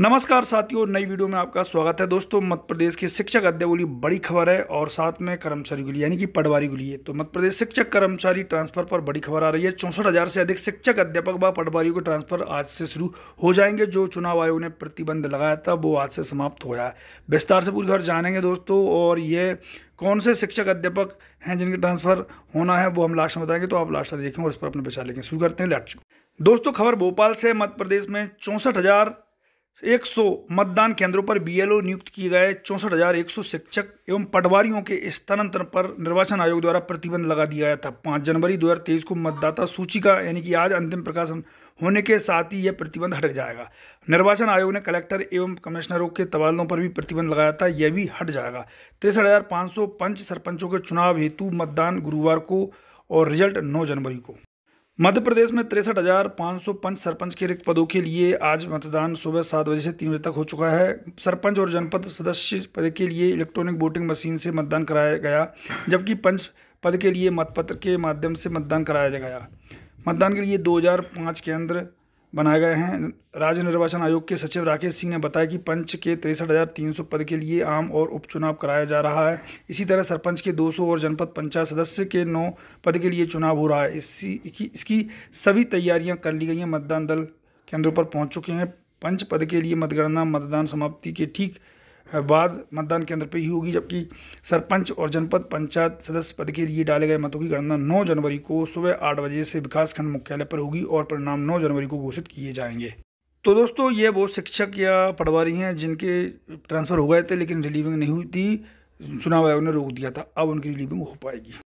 नमस्कार साथियों नई वीडियो में आपका स्वागत है दोस्तों मध्य प्रदेश के शिक्षक अध्यावली बड़ी खबर है और साथ में कर्मचारी के लिए यानी कि पटवारी के लिए तो मध्य प्रदेश शिक्षक कर्मचारी ट्रांसफर पर बड़ी खबर आ रही है चौंसठ हज़ार से अधिक शिक्षक अध्यापक व पटवारियों के ट्रांसफर आज से शुरू हो जाएंगे जो चुनाव आयोग ने प्रतिबंध लगाया था वो आज से समाप्त हो गया है विस्तार से पूरी खबर जानेंगे दोस्तों और ये कौन से शिक्षक अध्यापक हैं जिनके ट्रांसफर होना है वो हम लास्ट में बताएंगे तो आप लास्ट में देखेंगे और इस पर अपने विचार लेंगे शुरू करते हैं लैट दोस्तों खबर भोपाल से मध्य प्रदेश में चौंसठ हज़ार एक सौ मतदान केंद्रों पर बीएलओ नियुक्त किए गए चौंसठ हजार एक सौ शिक्षक एवं पटवारियों के स्थानांतरण पर निर्वाचन आयोग द्वारा प्रतिबंध लगा दिया गया था पाँच जनवरी 2023 को मतदाता सूची का यानी कि आज अंतिम प्रकाशन होने के साथ ही यह प्रतिबंध हट जाएगा निर्वाचन आयोग ने कलेक्टर एवं कमिश्नरों के तबादलों पर भी प्रतिबंध लगाया था यह भी हट जाएगा तिरसठ सरपंचों के चुनाव हेतु मतदान गुरुवार को और रिजल्ट नौ जनवरी को मध्य प्रदेश में तिरसठ हज़ार पाँच सौ पंच सरपंच के रिक्त पदों के लिए आज मतदान सुबह सात बजे से तीन बजे तक हो चुका है सरपंच और जनपद सदस्य पद के लिए इलेक्ट्रॉनिक वोटिंग मशीन से मतदान कराया गया जबकि पंच पद के लिए मतपत्र के माध्यम से मतदान कराया गया मतदान के लिए दो हज़ार पाँच केंद्र बनाए गए हैं राज्य निर्वाचन आयोग के सचिव राकेश सिंह ने बताया कि पंच के तिरसठ हज़ार तीन सौ पद के लिए आम और उपचुनाव कराया जा रहा है इसी तरह सरपंच के 200 और जनपद पंचायत सदस्य के नौ पद के लिए चुनाव हो रहा है इसी इसकी सभी तैयारियां कर ली गई हैं मतदान दल केंद्रों पर पहुंच चुके हैं पंच पद के लिए मतगणना मतदान समाप्ति के ठीक बाद मतदान केंद्र पर ही होगी जबकि सरपंच और जनपद पंचायत सदस्य पद के लिए डाले गए मतों की गणना 9 जनवरी को सुबह आठ बजे से विकासखंड मुख्यालय पर होगी और परिणाम 9 जनवरी को घोषित किए जाएंगे तो दोस्तों ये वो शिक्षक या पटवारी हैं जिनके ट्रांसफ़र हो गए थे लेकिन रिलीविंग नहीं हुई थी चुनाव आयोग ने रोक दिया था अब उनकी रिलीविंग हो पाएगी